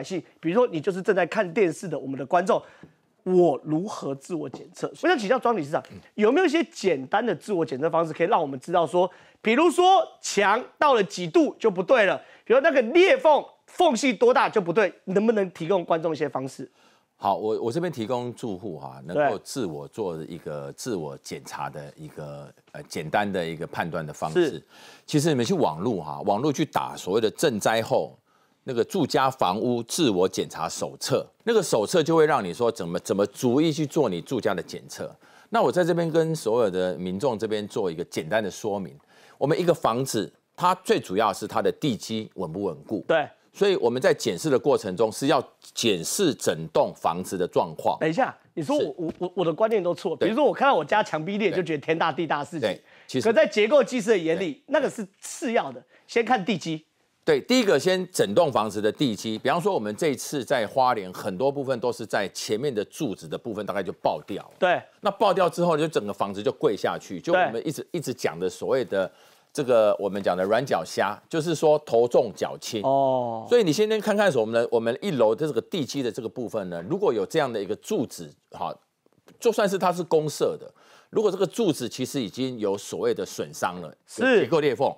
百姓，比如说你就是正在看电视的我们的观众，我如何自我检测？我想请教庄理事长，有没有一些简单的自我检测方式，可以让我们知道说，比如说墙到了几度就不对了，比如那个裂缝缝隙多大就不对，能不能提供观众一些方式？好，我我这边提供住户哈，能够自我做一个自我检查的一个呃简单的一个判断的方式。其实你们去网络哈，网络去打所谓的震灾后。那个住家房屋自我检查手册，那个手册就会让你说怎么怎么逐一去做你住家的检测。那我在这边跟所有的民众这边做一个简单的说明。我们一个房子，它最主要是它的地基稳不稳固？对。所以我们在检视的过程中是要检视整栋房子的状况。等一下，你说我我我我的观念都错。比如说我看到我家墙壁裂，就觉得天大地大事情。对，其实在结构技师的眼里，那个是次要的，先看地基。对，第一个先整栋房子的地基，比方说我们这次在花莲，很多部分都是在前面的柱子的部分，大概就爆掉。对，那爆掉之后，就整个房子就跪下去，就我们一直一直讲的所谓的这个我们讲的软脚虾，就是说头重脚轻。哦，所以你先先看看我们的我们一楼的这个地基的这个部分呢，如果有这样的一个柱子，哈，就算是它是公社的，如果这个柱子其实已经有所谓的损伤了，是结构裂缝。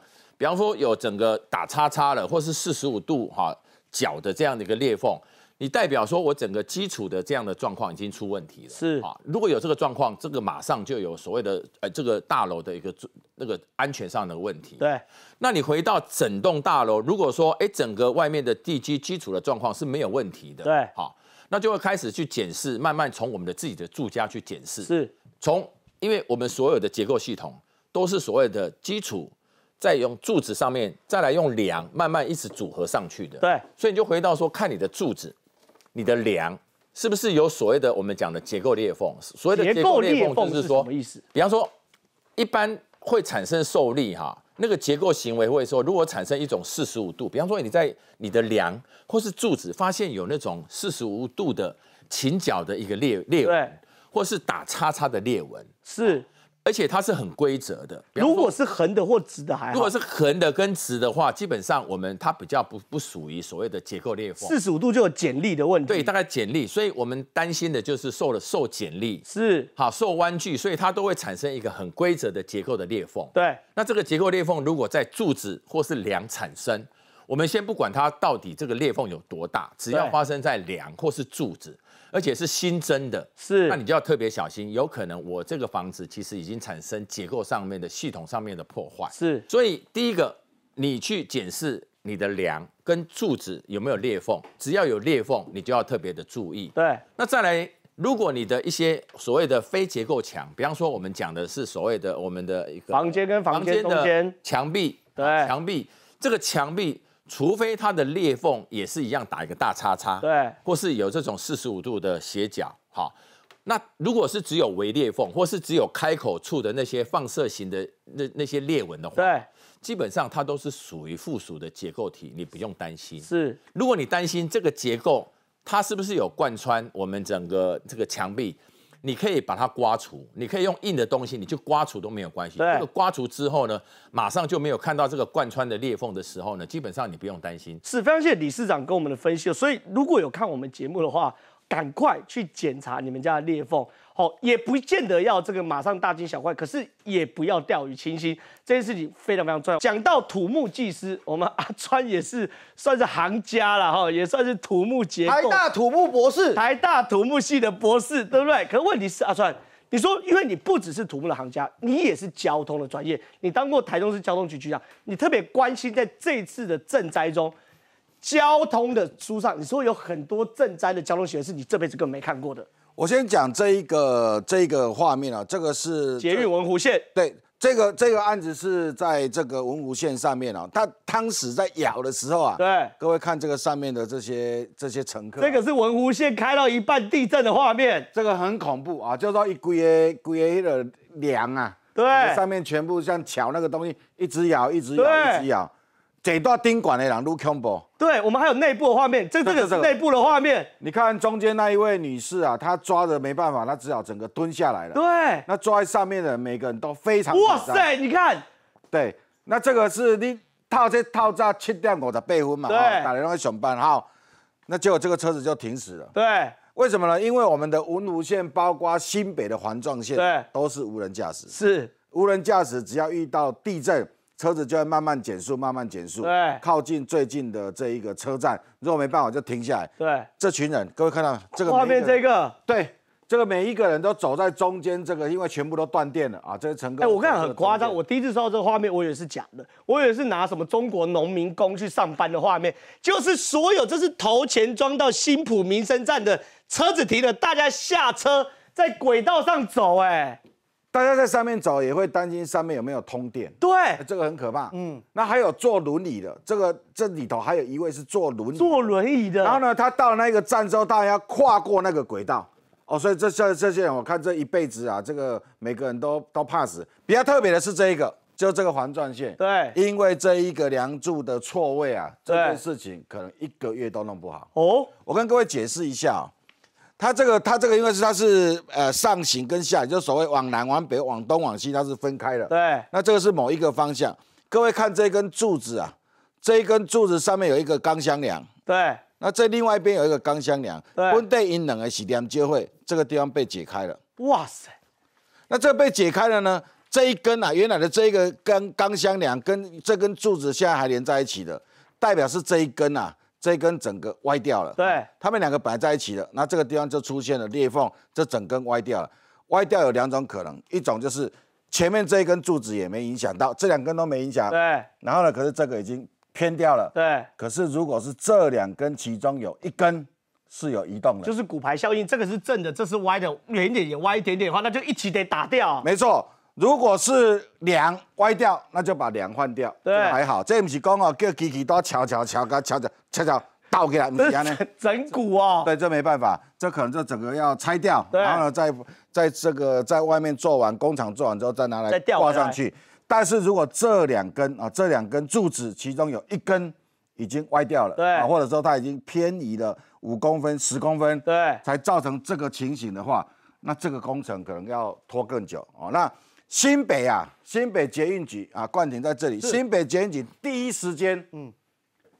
比方说有整个打叉叉了，或是四十五度哈角的这样的一个裂缝，你代表说我整个基础的这样的状况已经出问题了，是啊。如果有这个状况，这个马上就有所谓的呃这个大楼的一个那个安全上的问题。对，那你回到整栋大楼，如果说哎整个外面的地基基础的状况是没有问题的，对，好，那就会开始去检视，慢慢从我们的自己的住家去检视，是从因为我们所有的结构系统都是所谓的基础。再用柱子上面，再来用梁，慢慢一直组合上去的。对，所以你就回到说，看你的柱子、你的梁，是不是有所谓的我们讲的结构裂缝？所谓的结构裂缝就是什么意思？比方说，一般会产生受力哈，那个结构行为会说，如果产生一种四十五度，比方说你在你的梁或是柱子发现有那种四十五度的倾角的一个裂裂纹，或是打叉叉的裂纹，是。而且它是很规则的，如果是横的或直的还好。如果是横的跟直的话，基本上我们它比较不不属于所谓的结构裂缝。四十五度就有剪力的问题。对，大概剪力，所以我们担心的就是受了受剪力，是好受弯曲，所以它都会产生一个很规则的结构的裂缝。对，那这个结构裂缝如果在柱子或是梁产生，我们先不管它到底这个裂缝有多大，只要发生在梁或是柱子。而且是新增的，是，那你就要特别小心，有可能我这个房子其实已经产生结构上面的、系统上面的破坏，是。所以第一个，你去检视你的梁跟柱子有没有裂缝，只要有裂缝，你就要特别的注意。对。那再来，如果你的一些所谓的非结构墙，比方说我们讲的是所谓的我们的一个房间跟房间的墙壁，对，墙壁这个墙壁。除非它的裂缝也是一样打一个大叉叉，对，或是有这种四十五度的斜角，哈，那如果是只有微裂缝，或是只有开口处的那些放射型的那那些裂纹的话，对，基本上它都是属于附属的结构体，你不用担心。是，如果你担心这个结构它是不是有贯穿我们整个这个墙壁？你可以把它刮除，你可以用硬的东西，你就刮除都没有关系。这个刮除之后呢，马上就没有看到这个贯穿的裂缝的时候呢，基本上你不用担心。是非常谢谢理事长跟我们的分析。所以如果有看我们节目的话。赶快去检查你们家的裂缝，好也不见得要这个马上大惊小怪，可是也不要掉以轻心，这件事情非常非常重要。讲到土木技师，我们阿川也是算是行家了哈，也算是土木结构。台大土木博士，台大土木系的博士，对不对？可问题是阿川，你说因为你不只是土木的行家，你也是交通的专业，你当过台中市交通局局长，你特别关心在这次的赈灾中。交通的书上，你说有很多赈灾的交通学是你这辈子根本没看过的。我先讲这一个这一个画面啊，这个是捷运文湖线。对，这个这个案子是在这个文湖线上面啊，它汤匙在咬的时候啊，对，各位看这个上面的这些这些乘客。这个是文湖线开到一半地震的画面，这个很恐怖啊，就做一龟龟的梁啊，对，上面全部像桥那个东西一直咬一直咬一直咬。这一段宾馆的人都恐怖。m b 对我们还有内部的画面，这这个是内部的画面。你看中间那一位女士啊，她抓着没办法，她只好整个蹲下来了。对，那坐在上面的每个人都非常。哇塞，你看，对，那这个是你套这套炸切掉我的备婚嘛？对，打了个熊班号，那结果这个车子就停死了。对，为什么呢？因为我们的文武线包括新北的环状线，对，都是无人驾驶。是，无人驾驶只要遇到地震。车子就会慢慢减速，慢慢减速，对，靠近最近的这一个车站，如果没办法就停下来。对，这群人，各位看到这个画面，这个，对，这个每一个人都走在中间，这个因为全部都断电了啊，这些乘客。哎，我看很夸张，我第一次收到这个画面，我以为是假的，我以为是拿什么中国农民工去上班的画面，就是所有这是投钱装到新浦民生站的车子停了，大家下车在轨道上走，哎。大家在上面走也会担心上面有没有通电，对，这个很可怕。嗯，那还有坐轮椅的，这个这里头还有一位是坐轮坐轮椅的。然后呢，他到了那个站之后，大家要跨过那个轨道。哦，所以这这这些人，我看这一辈子啊，这个每个人都都怕死。比较特别的是这一个，就这个环状线。对，因为这一个梁柱的错位啊，这件事情可能一个月都弄不好。哦，我跟各位解释一下。它这个，它这个，因为是它是呃上行跟下，就所谓往南、往北、往东、往西，它是分开的。对。那这个是某一个方向，各位看这根柱子啊，这一根柱子上面有一个钢箱梁。对。那这另外一边有一个钢箱梁。对。温带阴冷的水电接会，这个地方被解开了。哇塞！那这被解开了呢？这一根啊，原来的这个跟钢箱梁跟这根柱子现在还连在一起的，代表是这一根啊。这根整个歪掉了，对，他们两个摆在一起的，那这个地方就出现了裂缝，这整根歪掉了。歪掉有两种可能，一种就是前面这一根柱子也没影响到，这两根都没影响，对。然后呢，可是这个已经偏掉了，对。可是如果是这两根其中有一根是有移动的，就是骨牌效应，这个是正的，这是歪的，远一点也歪一点点的话，那就一起得打掉，没错。如果是梁歪掉，那就把梁换掉，还好。这不是讲哦，叫机器都敲敲敲敲敲敲敲倒给他。这是整骨哦。对，这没办法，这可能就整个要拆掉，然后呢，在在这个在外面做完工厂做完之后，再拿来挂上去。但是如果这两根啊，这两根柱子其中有一根已经歪掉了，对，或者说它已经偏移了五公分、十公分，对，才造成这个情形的话，那这个工程可能要拖更久哦。那新北啊，新北捷运局啊，冠廷在这里。新北捷运局第一时间，嗯，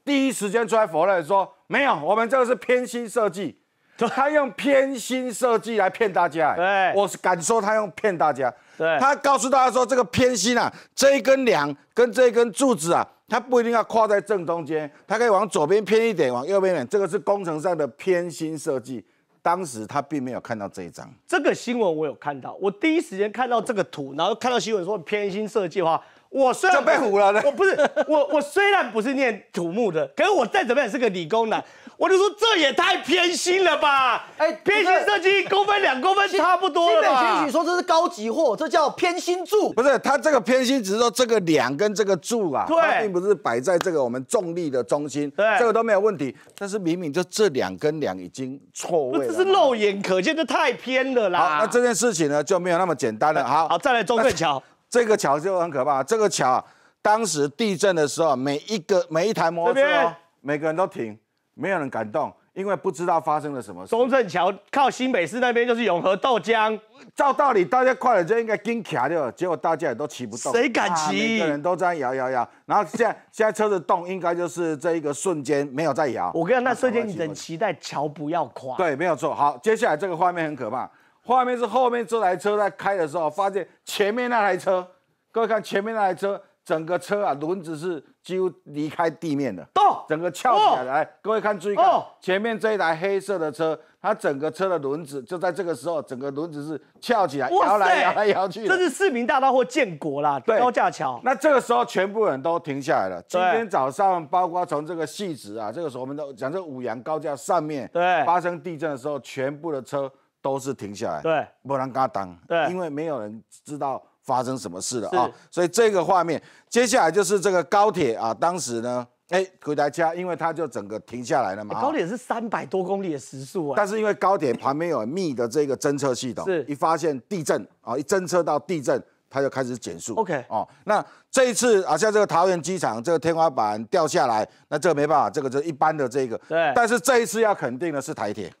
第一时间出来否认说没有，我们这个是偏心设计，他用偏心设计来骗大家。对，我是敢说他用骗大家。对，他告诉大家说这个偏心啊，这一根梁跟这根柱子啊，它不一定要跨在正中间，它可以往左边偏一点，往右边一点，这个是工程上的偏心设计。当时他并没有看到这一张，这个新闻我有看到，我第一时间看到这个图，然后看到新闻说偏心设计的话，我虽然被唬了，我不是我我虽然不是念土木的，可是我再怎么样也是个理工男。我就说这也太偏心了吧！哎，偏心设计一公分两公分差不多了吧？现允许说这是高级货，这叫偏心柱。不是，它这个偏心只是说这个两跟这个柱啊，它并不是摆在这个我们重力的中心。对，这个都没有问题。但是明明就这两根梁已经错位了，这是肉眼可见，这太偏了啦。好，那这件事情呢就没有那么简单了。好，好，再来中正桥，这个桥就很可怕。这个桥啊，当时地震的时候，每一个每一台摩托车，每个人都停。没有人敢动，因为不知道发生了什么事。中正桥靠新北市那边就是永和豆浆。照道理大家快了就应该跟卡掉了，结果大家也都骑不动。谁敢骑？每个人都在摇摇摇。然后现在现在车子动，应该就是这一个瞬间没有在摇。我跟你讲，那瞬间你只能期待桥不要垮。对，没有错。好，接下来这个画面很可怕。画面是后面这台车在开的时候，发现前面那台车。各位看前面那台车，整个车啊轮子是几乎离开地面的。整个翘起来，来，各位看，注意看前面这一台黑色的车，它整个车的轮子就在这个时候，整个轮子是翘起来，摇来摇来摇去。这是市民大道或建国啦，高架桥。那这个时候，全部人都停下来了。今天早上，包括从这个细直啊，这个时候我们都讲，这五羊高架上面发生地震的时候，全部的车都是停下来，对，不然嘎当，对，因为没有人知道发生什么事了啊。所以这个画面，接下来就是这个高铁啊，当时呢。哎，回台家，因为它就整个停下来了嘛。高铁是三百多公里的时速啊，但是因为高铁旁边有密的这个侦测系统，一发现地震啊，一侦测到地震，它就开始减速。OK，哦，那这一次啊，像这个桃园机场这个天花板掉下来，那这个没办法，这个就一般的这个。对。但是这一次要肯定的是台铁，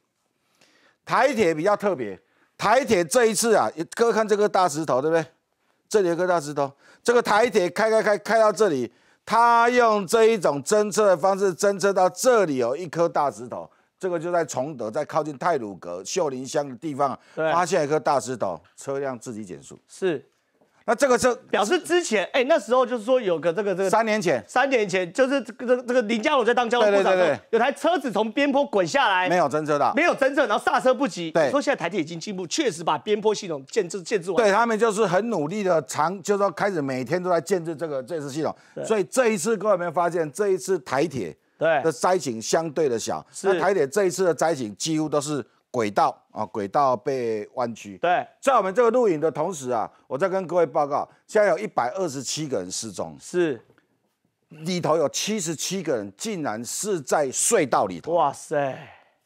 台铁比较特别，台铁这一次啊，哥看这个大石头，对不对？这里有个大石头，这个台铁开开开开到这里。他用这一种侦测的方式，侦测到这里有一颗大石头，这个就在崇德，在靠近泰鲁阁秀林乡的地方，发现一颗大石头，车辆自己减速。是。那这个是表示之前哎，那时候就是说有个这个这个三年前，三年前就是这这个林佳龙在当交通部长，有台车子从边坡滚下来，没有真车的，没有真车，然后刹车不及。对，说现在台铁已经进步，确实把边坡系统建制建制完。对他们就是很努力的长，就是说开始每天都在建制这个这次系统。所以这一次各位有没有发现，这一次台铁的灾情相对的小？那台铁这一次的灾情几乎都是。轨道啊，轨道被弯曲。对，在我们这个录影的同时啊，我再跟各位报告，现在有一百二十七个人失踪，是里头有七十七个人，竟然是在隧道里头。哇塞，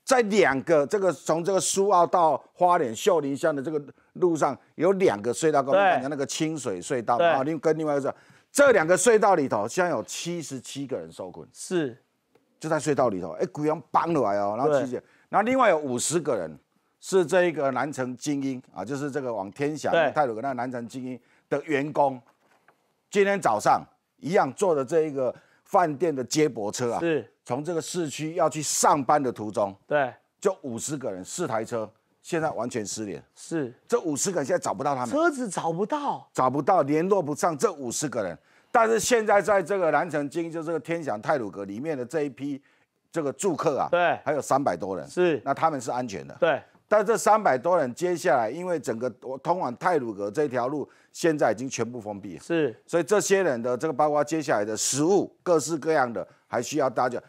在两个这个从这个苏澳到花莲秀林乡的这个路上，有两个隧道，刚刚讲那个清水隧道啊，另跟另外一个，这两个隧道里头，现在有七十七个人受困，是就在隧道里头，哎，鬼洋搬了来哦，然后其者。那另外有五十个人是这一个南城精英啊，就是这个往天祥泰鲁格那南城精英的员工，今天早上一样坐的这一个饭店的接驳车啊，是，从这个市区要去上班的途中，对，就五十个人，四台车，现在完全失联，是，这五十个现在找不到他们，车子找不到，找不到，联络不上这五十个人，但是现在在这个南城精，就个天祥泰鲁格里面的这一批。这个住客啊，对，还有三百多人，是，那他们是安全的，对。但这三百多人接下来，因为整个我通往泰鲁格这条路现在已经全部封闭，是，所以这些人的这个包括接下来的食物，各式各样的，还需要大家。